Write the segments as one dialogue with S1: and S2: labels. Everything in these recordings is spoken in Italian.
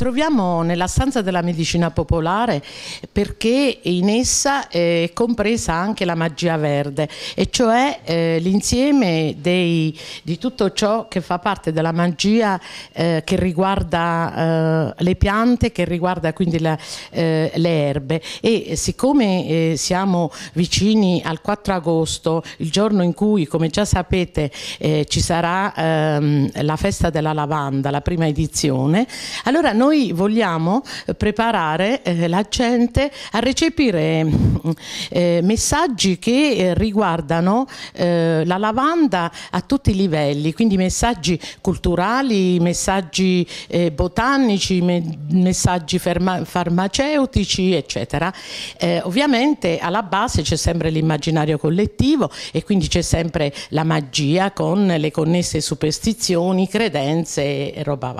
S1: troviamo nella stanza della medicina popolare perché in essa eh, è compresa anche la magia verde, e cioè eh, l'insieme di tutto ciò che fa parte della magia eh, che riguarda eh, le piante, che riguarda quindi la, eh, le erbe. E siccome eh, siamo vicini al 4 agosto, il giorno in cui, come già sapete, ci sarà ehm, la festa della lavanda, la prima edizione, allora noi noi vogliamo eh, preparare eh, la gente a recepire mm, eh, messaggi che eh, riguardano eh, la lavanda a tutti i livelli, quindi messaggi culturali, messaggi eh, botanici, me messaggi farmaceutici, eccetera. ovviamente alla base c'è sempre l'immaginario collettivo e quindi c'è sempre la magia con le connesse superstizioni, credenze e roba varia.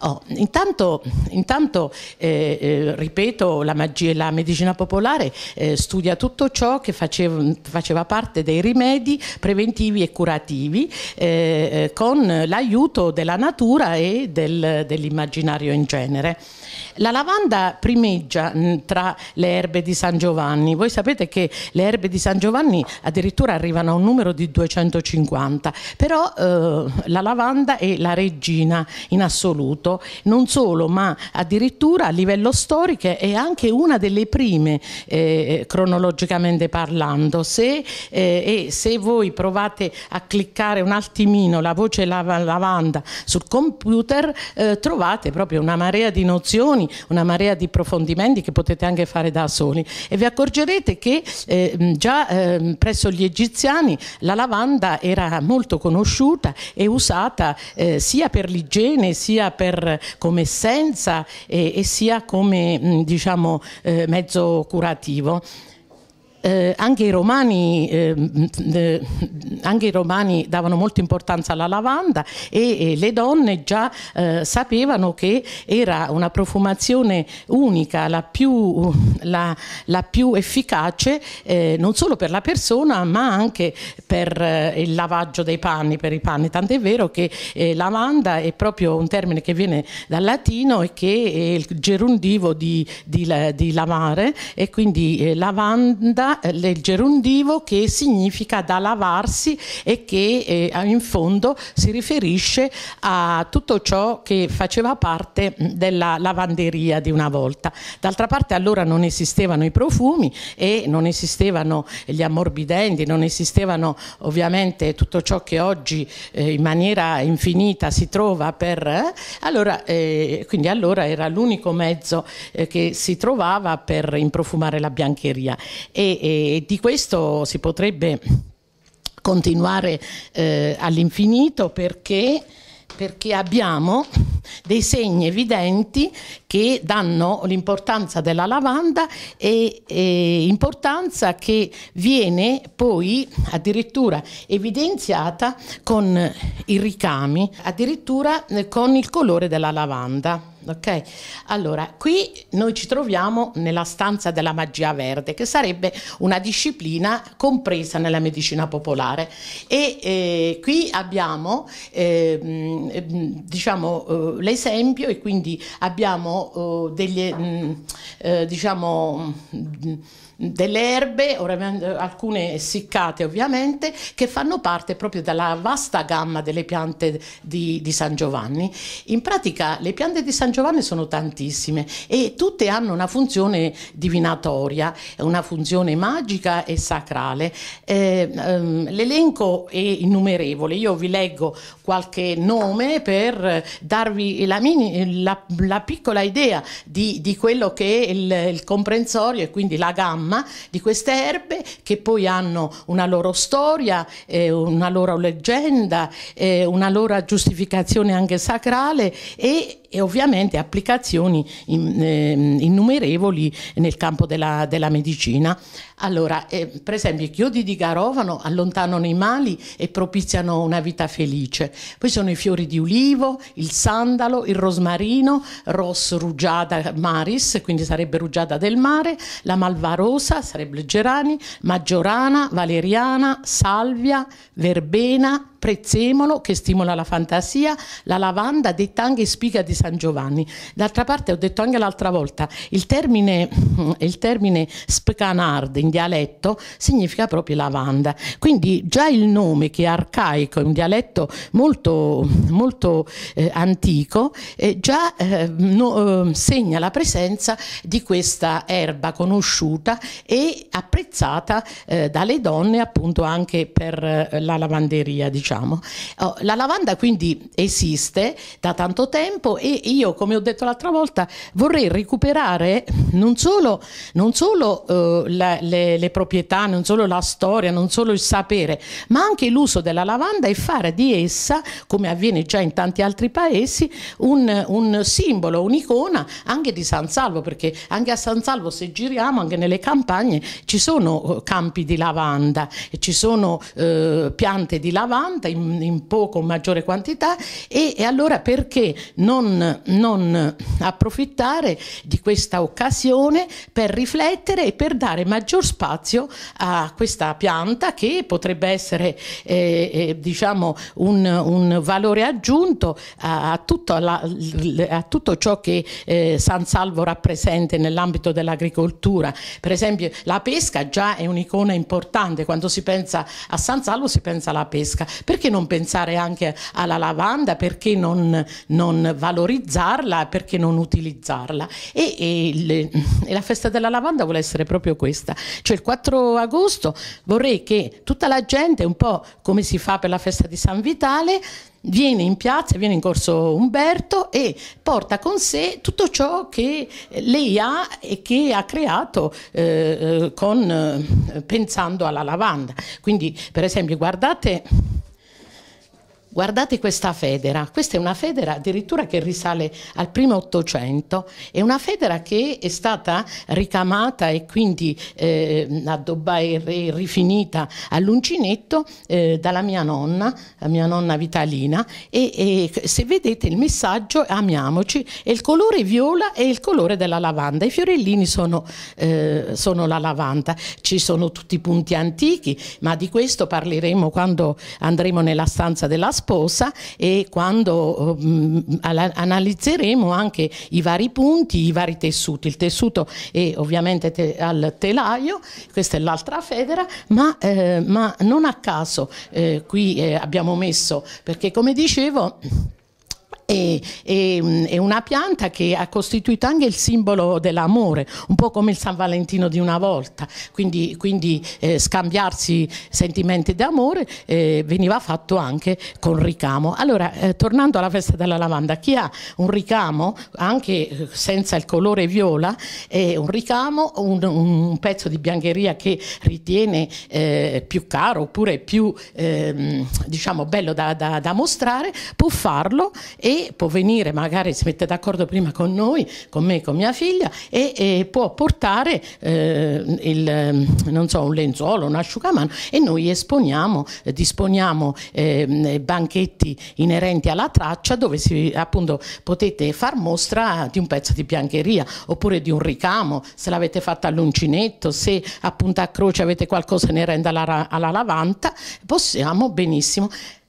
S1: Oh, intanto Intanto, eh, eh, ripeto, la, magia, la, medicina popolare eh, studia tutto ciò che faceva, faceva, parte dei rimedi preventivi e curativi eh, eh, con l'aiuto della natura e del, dell'immaginario in genere. La lavanda primeggia mm, tra le erbe di San Giovanni. Voi sapete che le erbe di San Giovanni addirittura arrivano a un numero di 250, però eh, la lavanda è la regina in assoluto, non solo, ma addirittura a livello storico è anche una delle prime eh, cronologicamente parlando. Se, eh, se, voi provate a cliccare un attimino la voce lavanda sul computer, eh, trovate proprio una marea di nozioni escursioni, una marea di approfondimenti che potete anche fare da soli e vi accorgerete che eh, già eh, presso gli egiziani la lavanda era molto conosciuta e usata eh, sia per l'igiene sia per, come essenza e, e sia come mh, mm, diciamo, eh, mezzo curativo eh, anche, i romani, ehm, eh, anche, i romani, davano molta importanza alla lavanda e, e le donne già eh, sapevano che era una profumazione unica, la più, la, la più efficace eh, non solo per la persona ma anche per eh, il lavaggio dei panni, per i panni, tant'è vero che eh, lavanda è proprio un termine che viene dal latino e che è il gerundivo di, di, di lavare e quindi lavanda significa eh, gerundivo che significa da lavarsi e che eh, in fondo si riferisce a tutto ciò che faceva parte mm, della lavanderia di una volta. D'altra parte allora non esistevano i profumi e non esistevano gli ammorbidenti, non esistevano ovviamente tutto ciò che oggi eh, in maniera infinita si trova per... Eh, allora, eh, quindi allora era l'unico mezzo eh, che si trovava per improfumare la biancheria e e, di questo si potrebbe continuare eh, all'infinito perché, perché abbiamo dei segni evidenti che danno l'importanza della lavanda e, e, importanza che viene poi addirittura evidenziata con i ricami, addirittura eh, con il colore della lavanda. Ok? Allora, qui noi ci troviamo nella stanza della magia verde, che sarebbe una disciplina compresa nella medicina popolare. E eh, qui abbiamo eh, diciamo, eh, l'esempio e quindi abbiamo eh, degli mm, eh, diciamo mm, delle erbe, alcune essiccate ovviamente, che fanno parte proprio della vasta gamma delle piante di, di San Giovanni. In pratica le piante di San Giovanni sono tantissime e tutte hanno una funzione divinatoria, una funzione magica e sacrale. Eh, ehm, l'elenco è innumerevole, io vi leggo qualche nome per darvi la, mini, la, la piccola idea di, di quello che è il, il comprensorio e quindi la gamma fiamma di queste erbe che poi hanno una loro storia, eh, una loro leggenda, eh, una loro giustificazione anche sacrale e e ovviamente applicazioni ehm, innumerevoli nel campo della, della medicina. Allora, eh, per esempio, i chiodi di garofano allontanano i mali e propiziano una vita felice. Poi sono i fiori di ulivo, il sandalo, il rosmarino, ros rugiada maris, quindi sarebbe rugiada del mare, la malvarosa, sarebbe gerani, maggiorana, valeriana, salvia, verbena, prezzemolo che stimola la fantasia, la lavanda, detta anche spiga di San Giovanni. D'altra parte ho detto anche l'altra volta, il termine, il termine specanard in dialetto significa proprio lavanda, quindi già il nome che è arcaico, è un dialetto molto, molto eh, antico, eh, già eh, no, ehm, segna la presenza di questa erba conosciuta e apprezzata eh, dalle donne appunto anche per eh, la lavanderia. Diciamo diciamo. Oh, la lavanda quindi esiste da tanto tempo e io, come ho detto l'altra volta, vorrei recuperare non solo, non solo eh, la, le, le, proprietà, non solo la storia, non solo il sapere, ma anche l'uso della lavanda e fare di essa, come avviene già in tanti altri paesi, un, un simbolo, un'icona anche di San Salvo, perché anche a San Salvo se giriamo, anche nelle campagne, ci sono eh, campi di lavanda, ci sono eh, piante di lavanda 50 in, in poco, maggiore quantità e, e allora perché non, non approfittare di questa occasione per riflettere e per dare maggior spazio a questa pianta che potrebbe essere eh, eh, diciamo un, un, valore aggiunto a, a, tutto, la, a tutto, ciò che eh, San Salvo rappresenta nell'ambito dell'agricoltura. Per esempio la pesca già è un'icona importante, quando si pensa a San Salvo si pensa alla pesca, perché non pensare anche alla lavanda, perché non, non valorizzarla, perché non utilizzarla? E, e, le, e, la festa della lavanda vuole essere proprio questa, cioè il 4 agosto vorrei che tutta la gente, un po' come si fa per la festa di San Vitale, viene in piazza, viene in corso Umberto e porta con sé tutto ciò che lei ha e che ha creato eh, eh con, eh, pensando alla lavanda. Quindi per esempio guardate Guardate questa federa, questa è una federa addirittura che risale al primo Ottocento, è una federa che è stata ricamata e quindi eh, addobbata e rifinita all'uncinetto eh, dalla mia nonna, la mia nonna Vitalina, e, e se vedete il messaggio amiamoci è il colore viola e il colore della lavanda, i fiorellini sono, eh, sono la lavanda, ci sono tutti i punti antichi, ma di questo parleremo quando andremo nella stanza della spesa sposa e quando mh, eh, mm, analizzeremo anche i vari punti, i vari tessuti. Il tessuto è ovviamente te al telaio, questa è l'altra federa, ma, eh, ma, non a caso eh, qui eh, abbiamo messo, perché come dicevo... E, e, è mm, una pianta che ha costituito anche il simbolo dell'amore, un po' come il San Valentino di una volta, quindi, quindi eh, scambiarsi sentimenti d'amore eh, veniva fatto anche con ricamo. Allora, eh, tornando alla festa della lavanda, chi ha un ricamo, anche eh, senza il colore viola, un ricamo, un, un, pezzo di biancheria che ritiene eh, più caro oppure più ehm, diciamo, bello da, da, da mostrare, può farlo e può venire, magari si mette d'accordo prima con noi, con me, e con mia figlia e, e può portare eh, il, ehm, so, un lenzuolo, un asciugamano e noi esponiamo, eh, disponiamo eh, banchetti inerenti alla traccia dove si, appunto, potete far mostra di un pezzo di biancheria oppure di un ricamo, se l'avete fatta all'uncinetto, se appunto a croce avete qualcosa inerente alla, alla lavanta, possiamo benissimo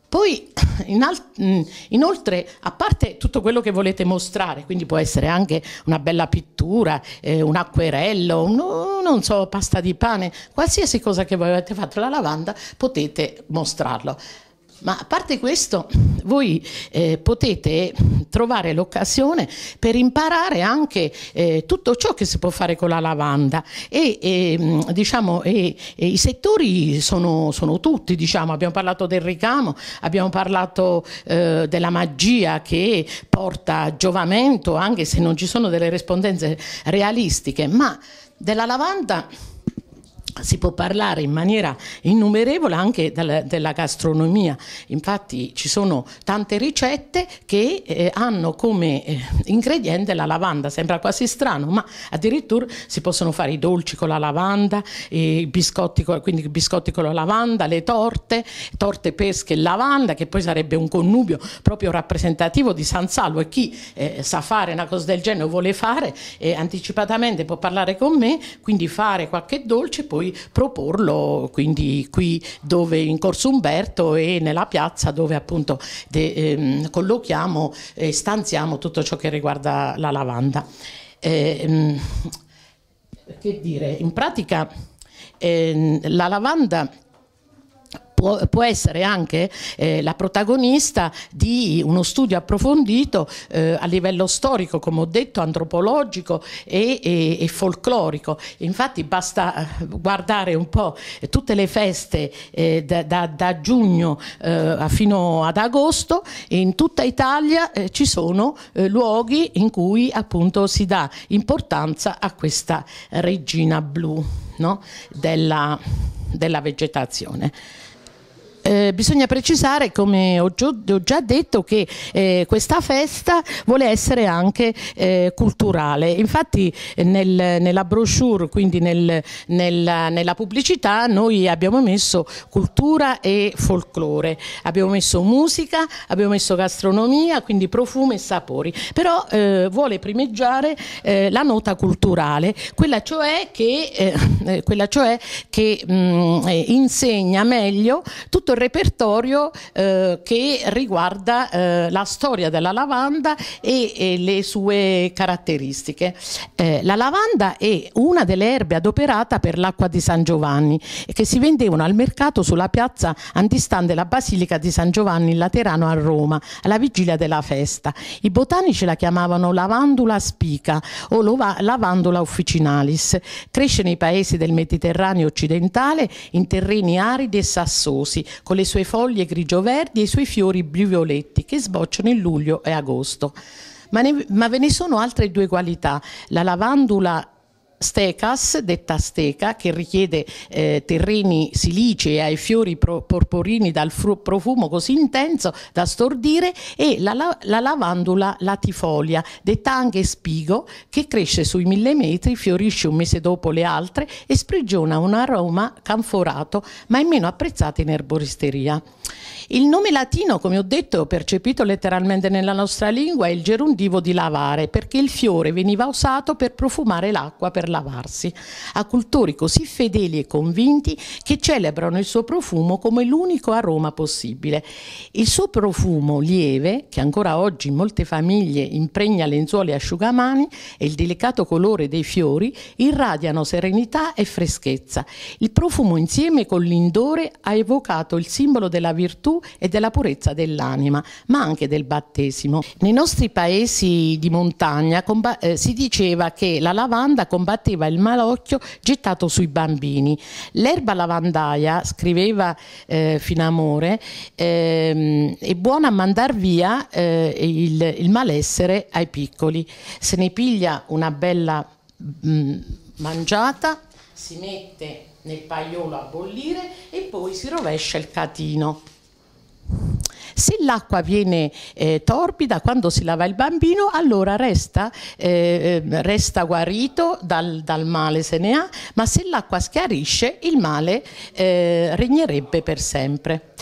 S1: poi mm, inoltre, a parte tutto quello che volete mostrare, quindi può essere anche una bella pittura, eh, un acquerello, un, uh, non so, pasta di pane, qualsiasi cosa che voi avete fatto la lavanda, potete mostrarlo. Ma a parte questo, voi eh, potete trovare l'occasione per imparare anche eh, tutto ciò che si può fare con la lavanda e, e, ehm, diciamo, e, e i settori sono, sono tutti, diciamo. abbiamo parlato del ricamo, abbiamo parlato eh, della magia che porta giovamento anche se non ci sono delle rispondenze realistiche, ma della lavanda si può parlare in maniera innumerevole anche della, della gastronomia, infatti ci sono tante ricette che eh, hanno come eh, ingrediente la lavanda, sembra quasi strano, ma addirittura si possono fare i dolci con la lavanda, i biscotti, quindi biscotti con la lavanda, le torte, torte pesche e lavanda, che poi sarebbe un connubio proprio rappresentativo di San Salvo e chi eh, sa fare una cosa del genere o vuole fare eh, anticipatamente può parlare con me, quindi fare qualche dolce poi noi proporlo quindi qui dove in Corso Umberto e nella piazza dove appunto de, ehm, collochiamo e stanziamo tutto ciò che riguarda la lavanda. Eh, che dire, in pratica eh, la lavanda può, può essere anche eh, la protagonista di uno studio approfondito eh, a livello storico, come ho detto, antropologico e, e, e folclorico. Infatti basta eh, guardare un po' eh, tutte le feste eh, da, da, da, giugno eh, fino ad agosto, e in tutta Italia ci sono luoghi in cui appunto si dà importanza a questa regina blu no? della, della vegetazione eh, bisogna precisare, come ho, già detto, che eh, questa festa vuole essere anche eh, culturale. Infatti nel, nella brochure, quindi nel, nel, nella pubblicità, noi abbiamo messo cultura e folklore, abbiamo messo musica, abbiamo messo gastronomia, quindi profumi e sapori, però eh, vuole primeggiare eh, la nota culturale, quella cioè che, eh, quella cioè che mh, mm, insegna meglio tutto tutto il repertorio eh, che riguarda eh, la storia della lavanda e, e le sue caratteristiche. Eh, la lavanda è una delle erbe adoperata per l'acqua di San Giovanni che si vendevano al mercato sulla piazza antistante la Basilica di San Giovanni in Laterano a Roma, alla vigilia della festa. I botanici la chiamavano lavandula spica o lavandula officinalis. Cresce nei paesi del Mediterraneo occidentale in terreni aridi e sassosi, con le sue foglie grigio-verdi e i suoi fiori blu-violetti che sbocciano in luglio e agosto. Ma, ne, ma, ve ne sono altre due qualità, la lavandula stecas, detta steca, che richiede eh, terreni silicei ai fiori pro- porporini dal fru- profumo così intenso da stordire, e la, la-, la lavandula latifolia, detta anche spigo, che cresce sui mille metri, fiorisce un mese dopo le altre e sprigiona un aroma canforato, ma è meno apprezzato in erboristeria. Il nome latino, come ho detto, percepito letteralmente nella nostra lingua, è il gerundivo di lavare, perché il fiore veniva usato per profumare l'acqua per lavarsi, a cultori così fedeli e convinti che celebrano il suo profumo come l'unico aroma possibile. Il suo profumo lieve, che ancora oggi in molte famiglie impregna lenzuoli e asciugamani, e il delicato colore dei fiori irradiano serenità e freschezza. Il profumo insieme con l'indore ha evocato il simbolo della virtù e della purezza dell'anima, ma anche del battesimo. Nei nostri paesi di montagna eh, si diceva che la lavanda combatteva combattiva il malocchio gettato sui bambini. L'erba lavandaia, scriveva eh, Finamore, ehm, è buona a mandar via eh, il, il, malessere ai piccoli. Se ne piglia una bella mh, mm, mangiata, si mette nel paiolo a bollire e poi si rovescia il catino. Se l'acqua viene eh, torbida quando si lava il bambino, allora resta, eh, eh, resta guarito dal, dal, male se ne ha, ma se l'acqua schiarisce il male eh, regnerebbe per sempre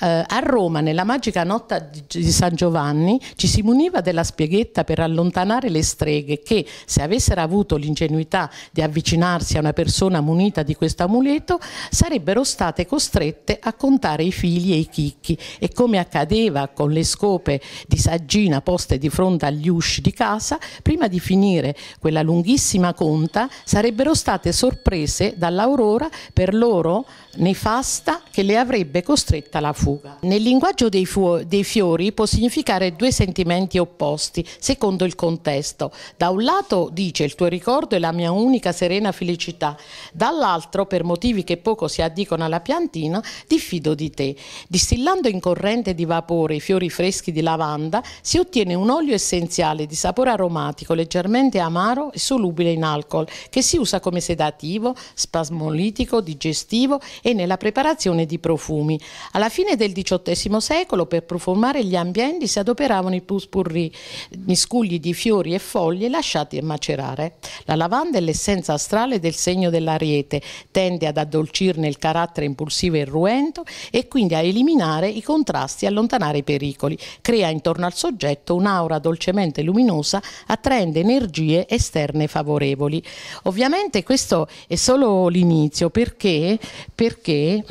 S1: eh, a Roma, nella magica notte di San Giovanni, ci si muniva della spieghetta per allontanare le streghe che, se avessero avuto l'ingenuità di avvicinarsi a una persona munita di questo amuleto, sarebbero state costrette a contare i fili e i chicchi e come accadeva con le scope di saggina poste di fronte agli usci di casa, prima di finire quella lunghissima conta, sarebbero state sorprese dall'aurora per loro nefasta che le avrebbe costretta la fuga fuga. Nel linguaggio dei, dei, fiori può significare due sentimenti opposti, secondo il contesto. Da un lato dice il tuo ricordo è la mia unica serena felicità, dall'altro, per motivi che poco si addicono alla piantina, diffido di te. Distillando in corrente di vapore i fiori freschi di lavanda, si ottiene un olio essenziale di sapore aromatico, leggermente amaro e solubile in alcol, che si usa come sedativo, spasmolitico, digestivo e nella preparazione di profumi. Alla fine del XVIII secolo per profumare gli ambienti si adoperavano i puspurri, miscugli di fiori e foglie lasciati a macerare. La lavanda è l'essenza astrale del segno dell'ariete, tende ad addolcirne il carattere impulsivo e ruento e quindi a eliminare i contrasti e allontanare i pericoli. Crea intorno al soggetto un'aura dolcemente luminosa, attraendo energie esterne favorevoli. Ovviamente questo è solo l'inizio perché, perché,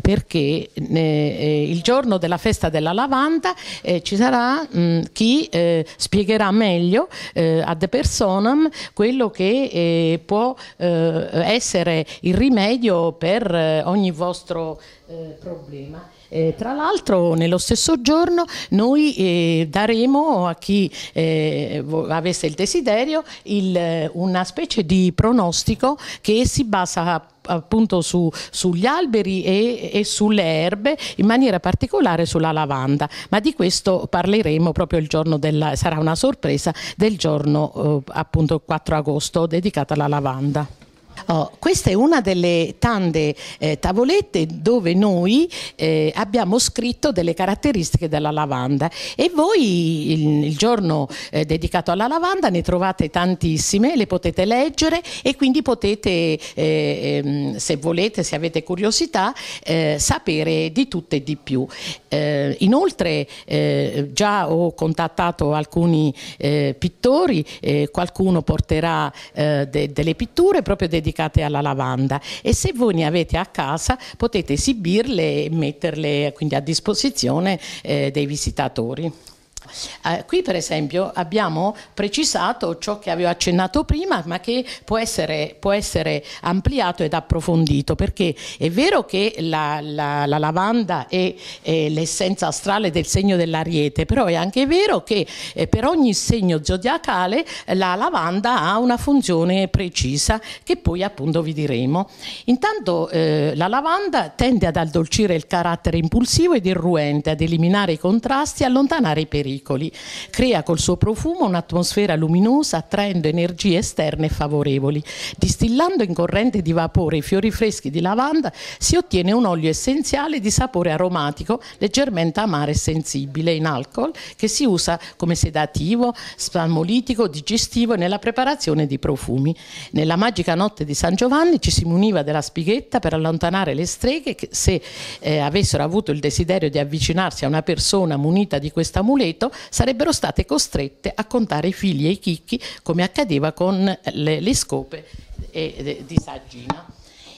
S1: perché eh, eh, il giorno della festa della lavanda eh, ci sarà mh, mm, chi eh, spiegherà meglio eh, ad personam quello che eh, può essere il rimedio per ogni vostro problema. Eh, tra l'altro nello stesso giorno noi eh, daremo a chi eh, avesse il desiderio il, una specie di pronostico che si basa appunto su, sugli alberi e, e, sulle erbe, in maniera particolare sulla lavanda, ma di questo parleremo proprio il giorno della, sarà una sorpresa del giorno eh, appunto 4 agosto dedicata alla lavanda. Oh, questa è una delle tante eh, tavolette dove noi eh, abbiamo scritto delle caratteristiche della lavanda e voi il, il giorno eh, dedicato alla lavanda ne trovate tantissime, le potete leggere e quindi potete, eh, ehm, se volete, se avete curiosità, eh, sapere di tutte e di più. Eh, inoltre già ho contattato alcuni pittori, qualcuno porterà de, delle pitture proprio dedicate dedicate alla lavanda e se voi ne avete a casa potete esibirle e metterle quindi a disposizione eh, dei visitatori. Eh, qui per esempio abbiamo precisato ciò che avevo accennato prima, ma che può essere, può essere ampliato ed approfondito, perché è vero che la, la, la lavanda è, è, l'essenza astrale del segno dell'ariete, però è anche vero che eh, per ogni segno zodiacale eh, la lavanda ha una funzione precisa che poi appunto vi diremo. Intanto eh, la lavanda tende ad addolcire il carattere impulsivo ed irruente, ad eliminare i contrasti, allontanare i pericoli pericoli. Crea col suo profumo un'atmosfera luminosa attraendo energie esterne favorevoli. Distillando in corrente di vapore i fiori freschi di lavanda si ottiene un olio essenziale di sapore aromatico leggermente amaro e sensibile in alcol che si usa come sedativo, spalmolitico, digestivo e nella preparazione di profumi. Nella magica notte di San Giovanni ci si muniva della spighetta per allontanare le streghe che se eh, avessero avuto il desiderio di avvicinarsi a una persona munita di questo amuleto reddito sarebbero state costrette a contare i figli e i chicchi come accadeva con le, le scope eh, e, e, di Saggina.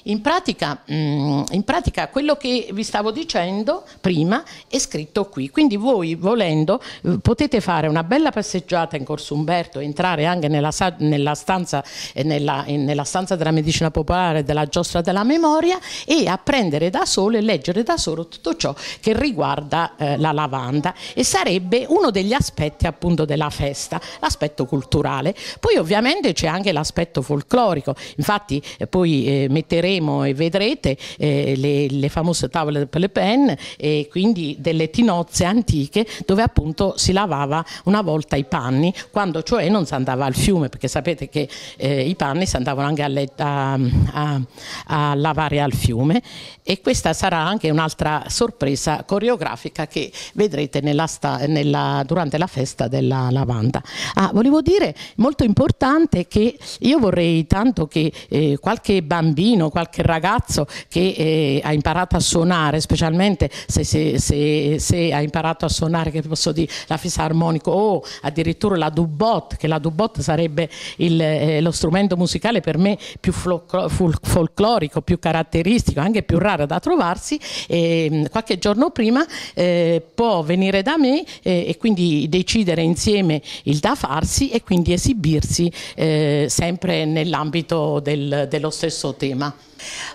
S1: In pratica, mm, in pratica, quello che vi stavo dicendo prima è scritto qui, quindi voi volendo eh, potete fare una bella passeggiata in Corso Umberto, entrare anche nella, nella, stanza, eh, nella, eh, nella stanza, della medicina popolare, della giostra della memoria e apprendere da solo e leggere da solo tutto ciò che riguarda eh, la lavanda e sarebbe uno degli aspetti appunto della festa, l'aspetto culturale. Poi ovviamente c'è anche l'aspetto folclorico, infatti eh, poi eh, metteremo vedremo e vedrete eh, le, le, famose tavole per le penne e quindi delle tinozze antiche dove appunto si lavava una volta i panni, quando cioè non si andava al fiume, perché sapete che eh, i panni si andavano anche a, a, a, a lavare al fiume e questa sarà anche un'altra sorpresa coreografica che vedrete nella sta, nella, durante la festa della lavanda. Ah, volevo dire molto importante che io vorrei tanto che eh, qualche bambino, qualche qualche ragazzo che eh, ha imparato a suonare, specialmente se, se, se, se, ha imparato a suonare, che posso dire, la fisarmonica o addirittura la dubot, che la dubot sarebbe il, eh, lo strumento musicale per me più folclorico, più caratteristico, anche più raro da trovarsi, e, mm, qualche giorno prima eh, può venire da me eh, e quindi decidere insieme il da farsi e quindi esibirsi eh, sempre nell'ambito del, dello stesso tema.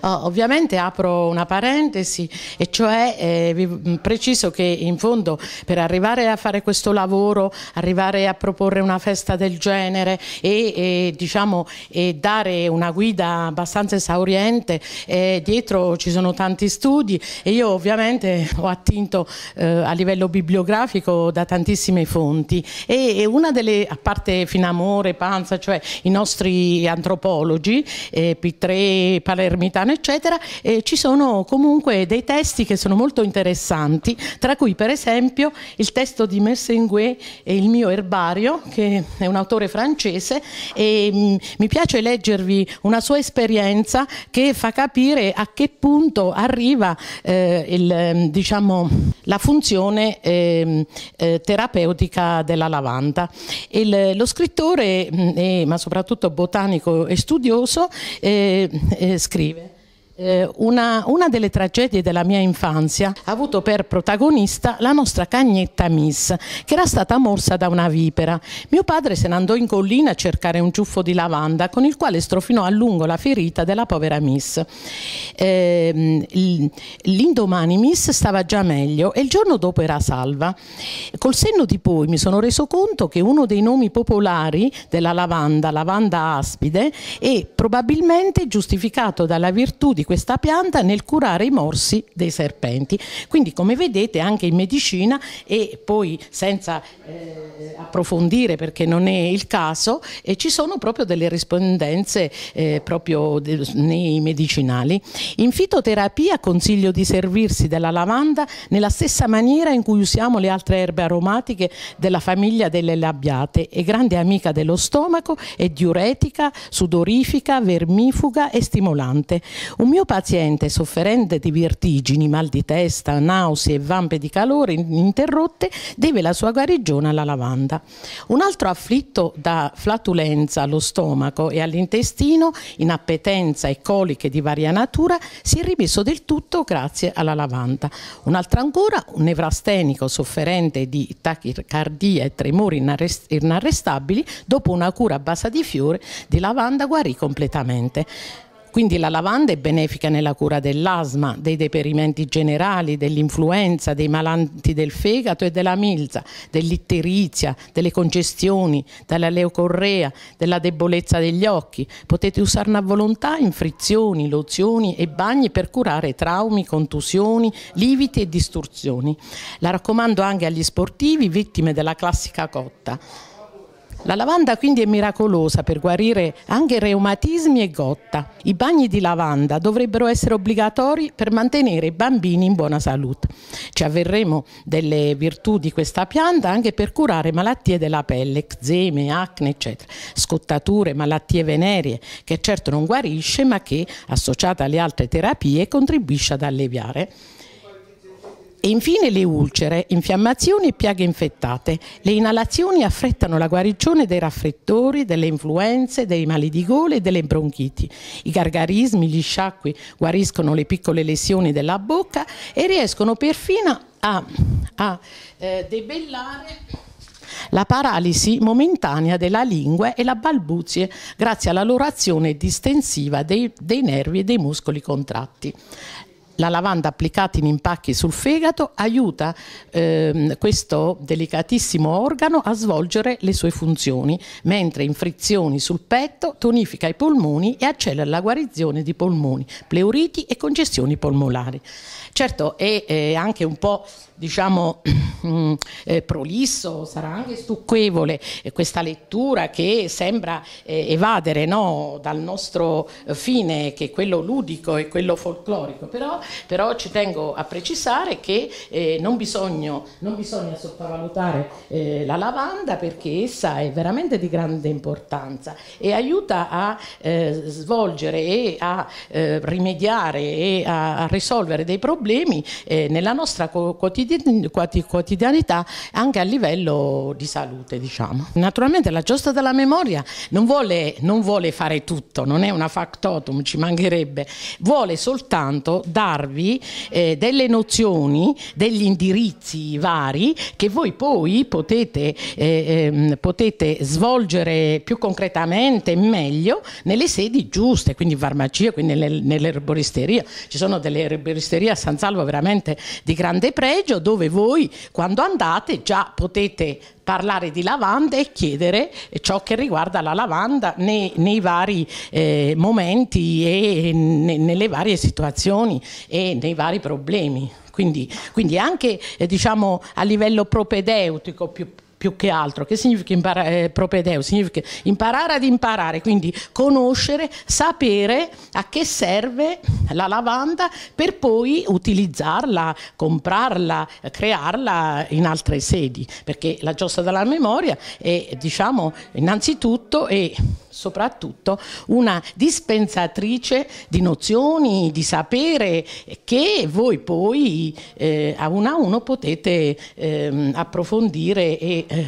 S1: Oh, ovviamente apro una parentesi e cioè eh, vi preciso che in fondo per arrivare a fare questo lavoro, arrivare a proporre una festa del genere e, e, diciamo, e dare una guida abbastanza esauriente, eh, dietro ci sono tanti studi e io ovviamente ho attinto eh, a livello bibliografico da tantissime fonti e, e, una delle, a parte Finamore, Panza, cioè i nostri antropologi, eh, Pitre, Palermo, Parmitano, eccetera, eh, ci sono comunque dei testi che sono molto interessanti, tra cui per esempio il testo di Mersengue e il mio erbario, che è un autore francese, e mm, mi piace leggervi una sua esperienza che fa capire a che punto arriva eh, il, mm, diciamo, la funzione ehm, eh, terapeutica della lavanda. Il, lo scrittore, mh, mm, ma soprattutto botanico e studioso, eh, eh, scrive escribe. Eh, una, una, delle tragedie della mia infanzia ha avuto per protagonista la nostra cagnetta Miss, che era stata morsa da una vipera. Mio padre se ne andò in collina a cercare un ciuffo di lavanda con il quale strofinò a lungo la ferita della povera Miss. Eh, l'indomani Miss stava già meglio e il giorno dopo era salva. Col senno di poi mi sono reso conto che uno dei nomi popolari della lavanda, lavanda aspide, è probabilmente giustificato dalla virtù di questa pianta nel curare i morsi dei serpenti. Quindi come vedete anche in medicina e poi senza eh, approfondire perché non è il caso, eh, ci sono proprio delle rispondenze eh, proprio de nei medicinali. In fitoterapia consiglio di servirsi della lavanda nella stessa maniera in cui usiamo le altre erbe aromatiche della famiglia delle labiate, è grande amica dello stomaco, è diuretica, sudorifica, vermifuga e stimolante. Un mio mio paziente sofferente di vertigini, mal di testa, nausea e vampe di calore ininterrotte deve la sua guarigione alla lavanda. Un altro afflitto da flatulenza allo stomaco e all'intestino, inappetenza e coliche di varia natura, si è rimesso del tutto grazie alla lavanda. Un altro ancora, un nevrastenico sofferente di tachicardia e tremori inarrestabili, dopo una cura a base di fiore di lavanda guarì completamente. Quindi la lavanda è benefica nella cura dell'asma, dei deperimenti generali, dell'influenza, dei malanti del fegato e della milza, dell'itterizia, delle congestioni, della leucorrea, della debolezza degli occhi. Potete usarne a volontà in frizioni, lozioni e bagni per curare traumi, contusioni, liviti e distorsioni. La raccomando anche agli sportivi vittime della classica cotta. La lavanda quindi è miracolosa per guarire anche reumatismi e gotta. I bagni di lavanda dovrebbero essere obbligatori per mantenere i bambini in buona salute. Ci avverremo delle virtù di questa pianta anche per curare malattie della pelle, eczeme, acne, eccetera, scottature, malattie venerie, che certo non guarisce ma che, associata alle altre terapie, contribuisce ad alleviare. E infine le ulcere, infiammazioni e piaghe infettate. Le inalazioni affrettano la guarigione dei raffrettori, delle influenze, dei mali di gola e delle bronchiti. I gargarismi, gli sciacqui guariscono le piccole lesioni della bocca e riescono perfino a, a eh, debellare la paralisi momentanea della lingua e la balbuzie grazie alla loro azione distensiva dei, dei nervi e dei muscoli contratti la lavanda applicata in impacchi sul fegato aiuta ehm, questo delicatissimo organo a svolgere le sue funzioni, mentre in frizioni sul petto tonifica i polmoni e accelera la guarigione di polmoni, pleuriti e congestioni polmonari. Certo è, è eh, anche un po' diciamo mm, eh, prolisso, sarà anche stucchevole eh, questa lettura che sembra eh, evadere no, dal nostro eh, fine che è quello ludico e quello folclorico, però, però ci tengo a precisare che eh, non, bisogno, non, bisogna sottovalutare la lavanda perché essa è veramente di grande importanza e aiuta a svolgere e a rimediare e a, a risolvere dei problemi problemi eh, nella nostra quotidianità anche a livello di salute. Diciamo. Naturalmente la giostra della memoria non vuole, non vuole fare tutto, non è una factotum, ci mancherebbe, vuole soltanto darvi eh, delle nozioni, degli indirizzi vari che voi poi potete, eh, ehm, potete svolgere più concretamente, e meglio, nelle sedi giuste, quindi in farmacia, quindi nell'erboristeria. Ci sono delle erboristerie a San Salvo veramente di grande pregio, dove voi quando andate già potete parlare di lavanda e chiedere ciò che riguarda la lavanda nei, nei vari eh, momenti e ne, nelle varie situazioni e nei vari problemi. Quindi, quindi anche eh, diciamo, a livello propedeutico più più che altro. Che significa imparare, eh, propedeo? Significa imparare ad imparare, quindi conoscere, sapere a che serve la lavanda per poi utilizzarla, comprarla, crearla in altre sedi, perché la giostra della memoria è diciamo innanzitutto è soprattutto una dispensatrice di nozioni, di sapere che voi poi eh, a uno a uno potete eh, approfondire e eh,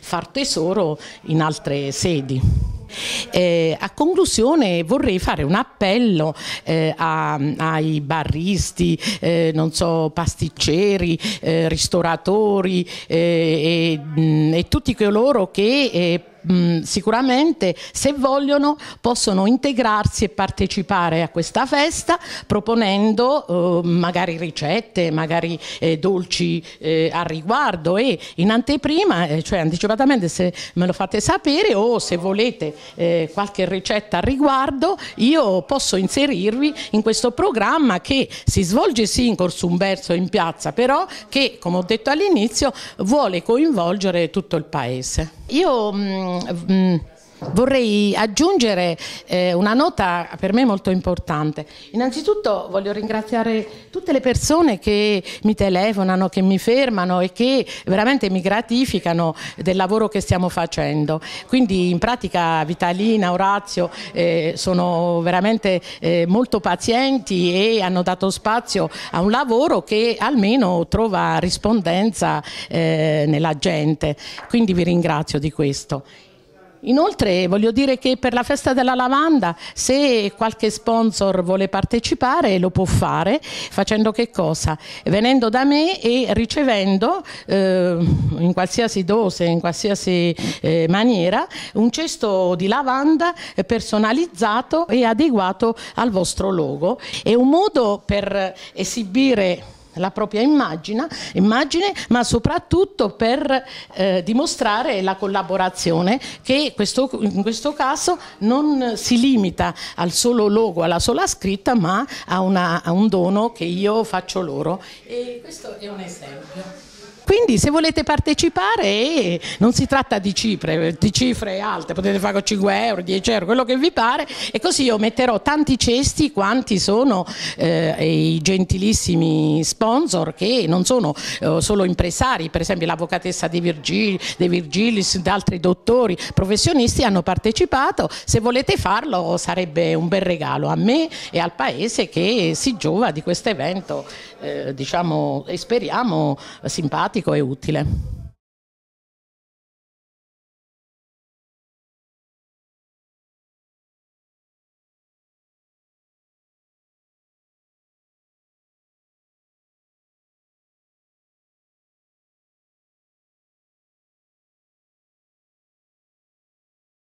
S1: far tesoro in altre sedi. Eh, a conclusione vorrei fare un appello eh, a, ai barristi, eh, non so, pasticceri, eh, ristoratori eh, e, mm, e, tutti coloro che eh, mm, sicuramente se vogliono possono integrarsi e partecipare a questa festa proponendo eh, magari ricette, magari eh, dolci eh, a riguardo e in anteprima, cioè anticipatamente se me lo fate sapere o se volete eh, qualche ricetta al riguardo, io posso inserirvi in questo programma che si svolge sì in Corsum Verso in piazza, però che, come ho detto all'inizio, vuole coinvolgere tutto il Paese. Io... Mh, mm, mh, mm, Vorrei aggiungere eh, una nota per me molto importante. Innanzitutto voglio ringraziare tutte le persone che mi telefonano, che mi fermano e che veramente mi gratificano del lavoro che stiamo facendo. Quindi in pratica Vitalina, Orazio eh, sono veramente eh, molto pazienti e hanno dato spazio a un lavoro che almeno trova rispondenza eh, nella gente. Quindi vi ringrazio di questo. Inoltre voglio dire che per la festa della lavanda se qualche sponsor vuole partecipare lo può fare facendo che cosa? Venendo da me e ricevendo eh, in qualsiasi dose, in qualsiasi eh, maniera un cesto di lavanda personalizzato e adeguato al vostro logo. È un modo per esibire la propria immagine, immagine ma soprattutto per eh, dimostrare la collaborazione che questo, in questo caso non si limita al solo logo, alla sola scritta, ma a, una, a un dono che io faccio loro. E questo è un esempio. Quindi se volete partecipare, eh, non si tratta di cifre, di cifre alte, potete fare con 5 euro, 10 euro, quello che vi pare, e così io metterò tanti cesti quanti sono eh, i gentilissimi sponsor sponsor che non sono eh, solo impresari, per esempio l'avvocatessa De, Virgil, De Virgilis altri dottori professionisti hanno partecipato, se volete farlo sarebbe un bel regalo a me e al Paese che si giova di questo evento, eh, diciamo, e speriamo simpatico e utile.